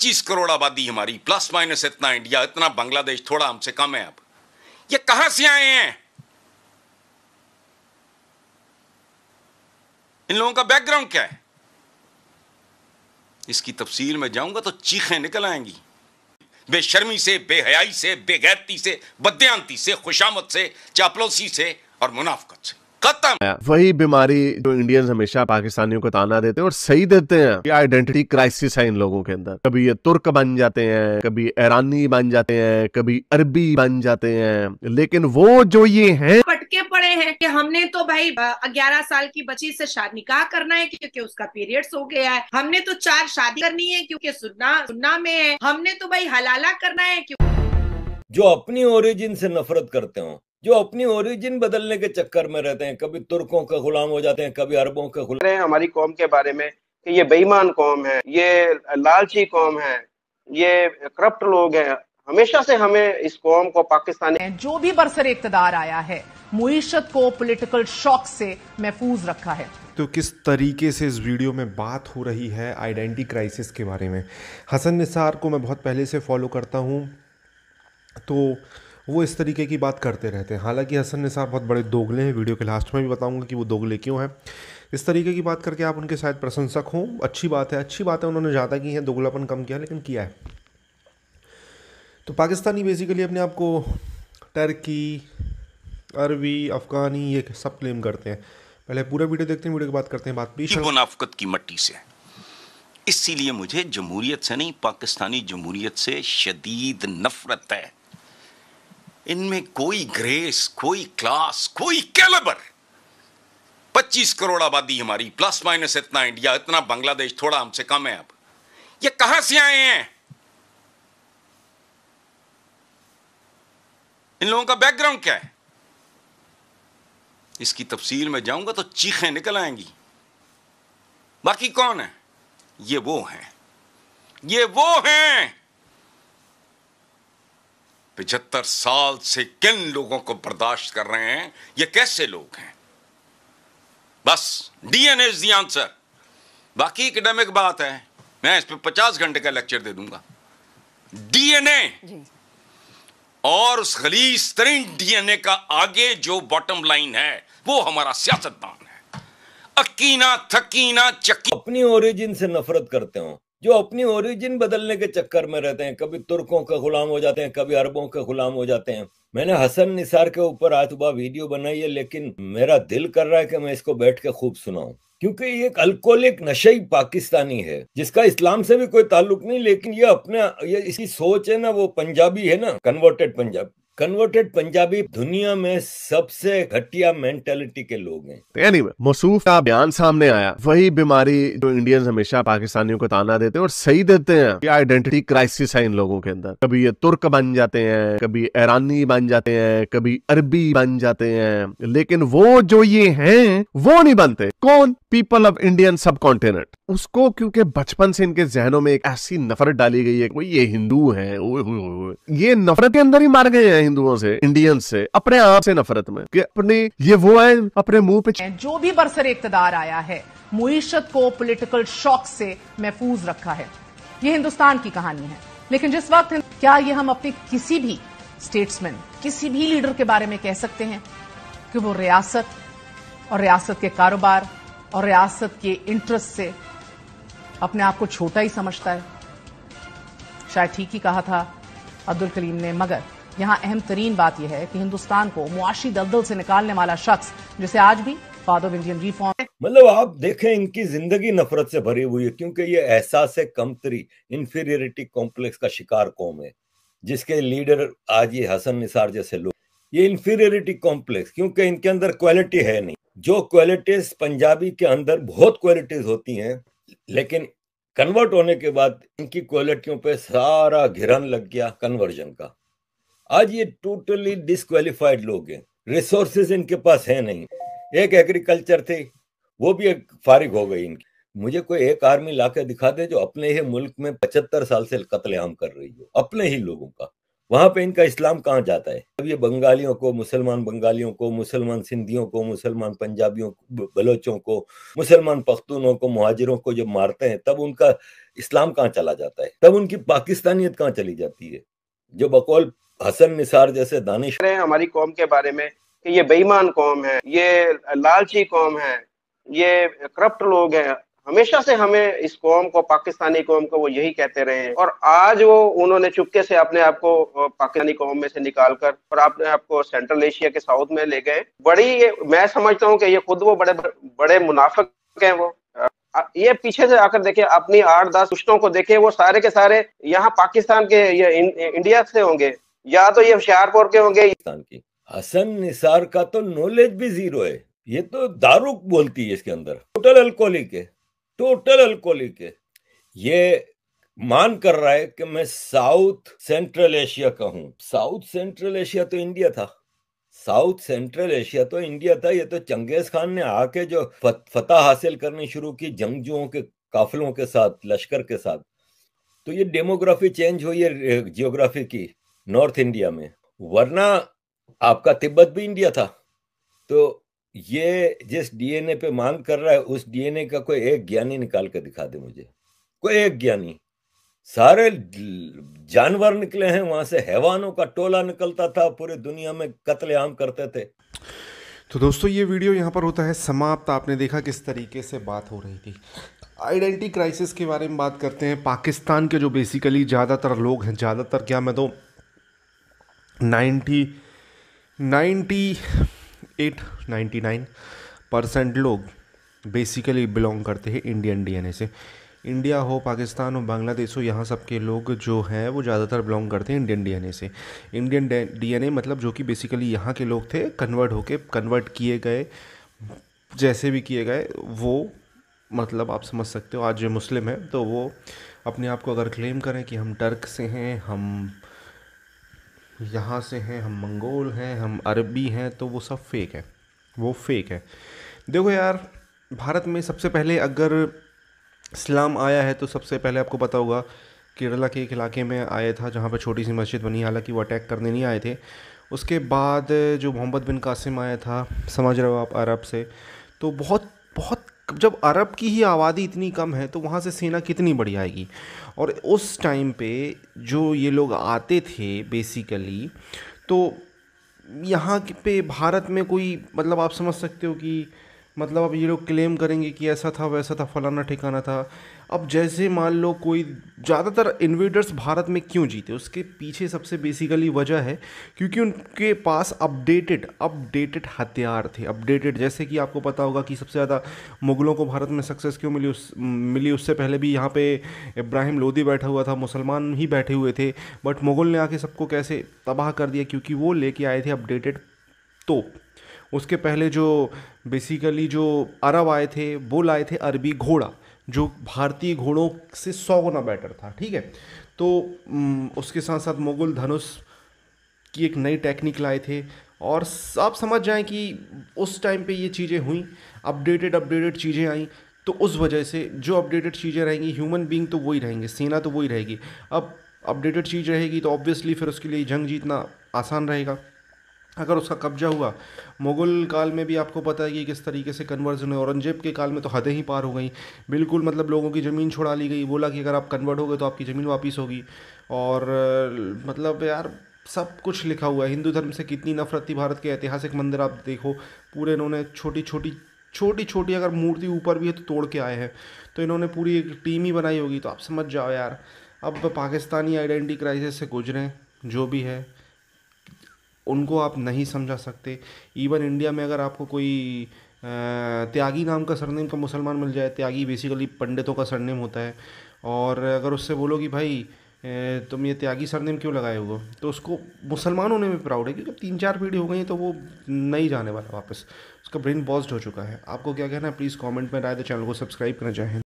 25 करोड़ आबादी हमारी plus minus इतना इंडिया इतना बांग्लादेश थोड़ा हमसे कम है अब ये कहां से आए हैं इन लोगों का बैकग्राउंड क्या है इसकी तफसील में जाऊंगा तो चीखें निकल आएंगी बेशर्मी से बेहयाई से बेगैरती से बदयांती से खुशामत से चापलोसी से और मुनाफ्त से खत्म वही बीमारी जो इंडियन हमेशा पाकिस्तानियों को ताना देते हैं और सही देते हैं ये आइडेंटिटी क्राइसिस है इन लोगों के अंदर कभी ये तुर्क बन जाते हैं कभी ईरानी बन जाते हैं कभी अरबी बन जाते हैं लेकिन वो जो ये है पटके पड़े हैं कि हमने तो भाई ग्यारह साल की बच्ची से शादी निकाह करना है क्योंकि उसका पीरियड्स हो गया है हमने तो चार शादी करनी है क्योंकि सुनना सुनना में है हमने तो भाई हलाला करना है क्यों जो अपनी ओरिजिन से नफरत करते हो जो अपनी ओरिजिन बदलने के चक्कर में रहते हैं कभी तुर्कों के गुलाम हो जाते हैं कभी अरबों के गुलाम हैं हमारी कौम के बारे में कि ये बेईमान कौम है ये लालची कौम है ये करप्ट लोग हैं हमेशा से हमें इस कौम को पाकिस्तानी जो भी बरसर इकतदार आया है मुईशत को पॉलिटिकल शॉक से महफूज रखा है तो किस तरीके से इस वीडियो में बात हो रही है आइडेंटी क्राइसिस के बारे में हसन निसार को मैं बहुत पहले से फॉलो करता हूँ तो वो इस तरीके की बात करते रहते हैं हालांकि हसन निसार बहुत बड़े दोगले हैं वीडियो के लास्ट में भी बताऊंगा कि वो दोगले क्यों हैं इस तरीके की बात करके आप उनके शायद प्रशंसक हों अच्छी बात है अच्छी बात है उन्होंने ज़्यादा की है दोगलापन कम किया लेकिन किया है तो पाकिस्तानी बेसिकली अपने आप को टर्की अरबी अफ़गानी ये सब क्लेम करते हैं पहले पूरा वीडियो देखते हैं वीडियो की बात करते हैं बात भी मुनाफ्त की मट्टी से इसीलिए मुझे जमहूरियत से नहीं पाकिस्तानी जमहूरियत से शदीद नफरत है इनमें कोई ग्रेस कोई क्लास कोई कैलेबर 25 करोड़ आबादी हमारी प्लस माइनस इतना इंडिया इतना बांग्लादेश थोड़ा हमसे कम है अब ये कहां से आए हैं इन लोगों का बैकग्राउंड क्या है इसकी तफसील में जाऊंगा तो चीखें निकल आएंगी बाकी कौन है ये वो हैं ये वो हैं पिछहत्तर साल से किन लोगों को बर्दाश्त कर रहे हैं ये कैसे लोग हैं बस डीएनए इज दी आंसर बाकी एकेडमिक बात है मैं इस पर पचास घंटे का लेक्चर दे दूंगा डीएनए और उस खलीस तरीन डीएनए का आगे जो बॉटम लाइन है वो हमारा सियासतदान है अकीना थकीना चकी अपनी ओरिजिन से नफरत करते हो जो अपनी ओरिजिन बदलने के चक्कर में रहते हैं कभी तुर्कों के गुलाम हो जाते हैं कभी अरबों के गुलाम हो जाते हैं मैंने हसन निसार के ऊपर आज सुबह वीडियो बनाई है लेकिन मेरा दिल कर रहा है कि मैं इसको बैठ के खूब सुनाऊं क्योंकि ये एक अल्कोहलिक ही पाकिस्तानी है जिसका इस्लाम से भी कोई ताल्लुक नहीं लेकिन ये अपने ये इसकी सोच है ना वो पंजाबी है ना कन्वर्टेड पंजाब कन्वर्टेड पंजाबी दुनिया में सबसे घटिया मेंटेलिटी के लोग हैं तो anyway, मसूफ का बयान सामने आया वही बीमारी जो इंडियंस हमेशा पाकिस्तानियों को ताना देते हैं और सही देते हैं आइडेंटिटी क्राइसिस है इन लोगों के अंदर कभी ये तुर्क बन जाते हैं कभी ईरानी बन जाते हैं कभी अरबी बन जाते हैं लेकिन वो जो ये हैं वो नहीं बनते कौन people of Indian subcontinent उसको क्योंकि बचपन से इनके जहनों में एक ऐसी नफरत डाली गई है ये हिंदू है ये नफरत के अंदर ही मार गए हैं हिंदुओं से इंडियन से अपने आप से नफरत में कि अपने ये वो है अपने मुंह पे जो भी बरसर इकतदार आया है मुईशत को पॉलिटिकल शॉक से महफूज रखा है ये हिंदुस्तान की कहानी है लेकिन जिस वक्त क्या ये हम अपने किसी भी स्टेट्समैन किसी भी लीडर के बारे में कह सकते हैं कि वो रियासत और रियासत के कारोबार और रियासत के इंटरेस्ट से अपने आप को छोटा ही समझता है शायद ठीक ही कहा था अब्दुल कलीम ने मगर यहां अहम तरीन बात यह है कि हिंदुस्तान को मुआशी दलदल से निकालने वाला शख्स जिसे आज भी फादर ऑफ इंडियन रिफॉर्म मतलब आप देखें इनकी जिंदगी नफरत से भरी हुई है क्योंकि ये एहसास कमतरी इंफीरियरिटी कॉम्प्लेक्स का शिकार कौम है जिसके लीडर आज ये हसन निसार जैसे लोग ये इंफीरियरिटी कॉम्प्लेक्स क्योंकि इनके अंदर क्वालिटी है नहीं जो क्वालिटीज पंजाबी के अंदर बहुत क्वालिटीज होती हैं लेकिन कन्वर्ट होने के बाद इनकी क्वालिटियों पे सारा घिरन लग गया कन्वर्जन का आज ये टोटली डिसक्वालिफाइड लोग हैं रिसोर्सेज इनके पास है नहीं एक एग्रीकल्चर थे वो भी एक फारिग हो गई इनकी मुझे कोई एक आर्मी ला के दिखा दे जो अपने ही मुल्क में पचहत्तर साल से कतलेआम कर रही हो अपने ही लोगों का वहां पे इनका इस्लाम कहाँ जाता है अब ये बंगालियों को मुसलमान बंगालियों को मुसलमान सिंधियों को मुसलमान पंजाबियों को बलोचों को मुसलमान पख्तूनों को मुहाजिरों को जब मारते हैं तब उनका इस्लाम कहाँ चला जाता है तब उनकी पाकिस्तानियत कहाँ चली जाती है जो बकौल हसन निसार जैसे दानिश रहे हैं हमारी कौम के बारे में कि ये बेईमान कौम है ये लालची कौम है ये करप्ट लोग हैं हमेशा से हमें इस कौम को पाकिस्तानी कौम को वो यही कहते रहे हैं और आज वो उन्होंने चुपके से अपने आप को पाकिस्तानी कौम में से निकाल कर और अपने आप को सेंट्रल एशिया के साउथ में ले गए बड़ी ये मैं समझता हूँ कि ये खुद वो बड़े बड़े मुनाफक हैं वो ये पीछे से आकर देखे अपनी आठ दस पुश्तों को देखे वो सारे के सारे यहाँ पाकिस्तान के ये इंडिया से होंगे या तो ये होशियारपुर के होंगे हसन निसार का तो नॉलेज भी जीरो है ये तो दारू बोलती है इसके अंदर टोटल अल्कोहलिक है टोटल अल्कोहलिक है ये मान कर रहा है कि मैं साउथ सेंट्रल एशिया का हूँ साउथ सेंट्रल एशिया तो इंडिया था साउथ सेंट्रल एशिया तो इंडिया था ये तो चंगेज खान ने आके जो फतह हासिल करनी शुरू की जंगजुओं के काफिलों के साथ लश्कर के साथ तो ये डेमोग्राफी चेंज हुई है जियोग्राफी की नॉर्थ इंडिया में वरना आपका तिब्बत भी इंडिया था तो ये जिस डीएनए पे मांग कर रहा है उस डीएनए का कोई एक ज्ञानी निकाल के दिखा दे मुझे कोई एक ज्ञानी सारे जानवर निकले हैं वहां से हैवानों का टोला निकलता था पूरे दुनिया में कत्लेआम करते थे तो दोस्तों ये वीडियो यहाँ पर होता है समाप्त आपने देखा किस तरीके से बात हो रही थी आइडेंटिटी क्राइसिस के बारे में बात करते हैं पाकिस्तान के जो बेसिकली ज़्यादातर लोग हैं ज़्यादातर क्या मैं तो ninety eight ninety nine percent लोग बेसिकली बिलोंग करते हैं इंडियन डीएनए से इंडिया हो पाकिस्तान हो बांग्लादेश हो यहाँ सब के लोग जो हैं वो ज़्यादातर बिलोंग करते हैं इंडियन डीएनए से इंडियन डीएनए मतलब जो कि बेसिकली यहाँ के लोग थे कन्वर्ट होके कन्वर्ट किए गए जैसे भी किए गए वो मतलब आप समझ सकते हो आज जो मुस्लिम है तो वो अपने आप को अगर क्लेम करें कि हम टर्क से हैं हम यहाँ से हैं हम मंगोल हैं हम अरबी हैं तो वो सब फेक है वो फेक है देखो यार भारत में सबसे पहले अगर इस्लाम आया है तो सबसे पहले आपको पता होगा केरला के एक इलाके में आया था जहाँ पर छोटी सी मस्जिद बनी हालांकि वो अटैक करने नहीं आए थे उसके बाद जो मोहम्मद बिन कासिम आया था समझ रहे हो आप अरब से तो बहुत बहुत जब अरब की ही आबादी इतनी कम है तो वहाँ से सेना कितनी बड़ी आएगी और उस टाइम पे जो ये लोग आते थे बेसिकली तो यहाँ पे भारत में कोई मतलब आप समझ सकते हो कि मतलब अब ये लोग क्लेम करेंगे कि ऐसा था वैसा था फलाना ठिकाना था अब जैसे मान लो कोई ज़्यादातर इन्वेडर्स भारत में क्यों जीते उसके पीछे सबसे बेसिकली वजह है क्योंकि उनके पास अपडेटेड अपडेटेड हथियार थे अपडेटेड जैसे कि आपको पता होगा कि सबसे ज़्यादा मुग़लों को भारत में सक्सेस क्यों मिली उस मिली उससे पहले भी यहाँ पे इब्राहिम लोदी बैठा हुआ था मुसलमान ही बैठे हुए थे बट मुग़ल ने आके सबको कैसे तबाह कर दिया क्योंकि वो लेके आए थे अपडेटेड तोप उसके पहले जो बेसिकली जो अरब आए थे वो लाए थे अरबी घोड़ा जो भारतीय घोड़ों से सौ गुना बेटर था ठीक है तो उसके साथ साथ मुग़ल धनुष की एक नई टेक्निक लाए थे और आप समझ जाएं कि उस टाइम पे ये चीज़ें हुई अपडेटेड अपडेटेड चीज़ें आई तो उस वजह से जो अपडेटेड चीज़ें रहेंगी ह्यूमन बींग तो वही रहेंगे सेना तो वही रहेगी अब अपडेटेड चीज़ रहेगी तो ऑब्वियसली फिर उसके लिए जंग जीतना आसान रहेगा अगर उसका कब्जा हुआ मुग़ल काल में भी आपको पता है कि किस तरीके से कन्वर्जन है औरंगजेब के काल में तो हदें ही पार हो गई बिल्कुल मतलब लोगों की ज़मीन छोड़ा ली गई बोला कि अगर आप कन्वर्ट हो गए तो आपकी ज़मीन वापस होगी और मतलब यार सब कुछ लिखा हुआ है हिंदू धर्म से कितनी नफरत थी भारत के ऐतिहासिक मंदिर आप देखो पूरे इन्होंने छोटी छोटी छोटी छोटी अगर मूर्ति ऊपर भी है तो तोड़ के आए हैं तो इन्होंने पूरी एक टीम ही बनाई होगी तो आप समझ जाओ यार अब पाकिस्तानी आइडेंटिटी क्राइसिस से गुजरें जो भी है उनको आप नहीं समझा सकते इवन इंडिया में अगर आपको कोई त्यागी नाम का सरनेम का मुसलमान मिल जाए त्यागी बेसिकली पंडितों का सरनेम होता है और अगर उससे बोलो कि भाई तुम ये त्यागी सरनेम क्यों लगाए हुए तो उसको मुसलमान होने में प्राउड है क्योंकि तीन चार पीढ़ी हो गई है तो वो नहीं जाने वाला वापस उसका ब्रेन बॉस्ड हो चुका है आपको क्या कहना है प्लीज़ कमेंट में राय तो चैनल को सब्सक्राइब करना चाहें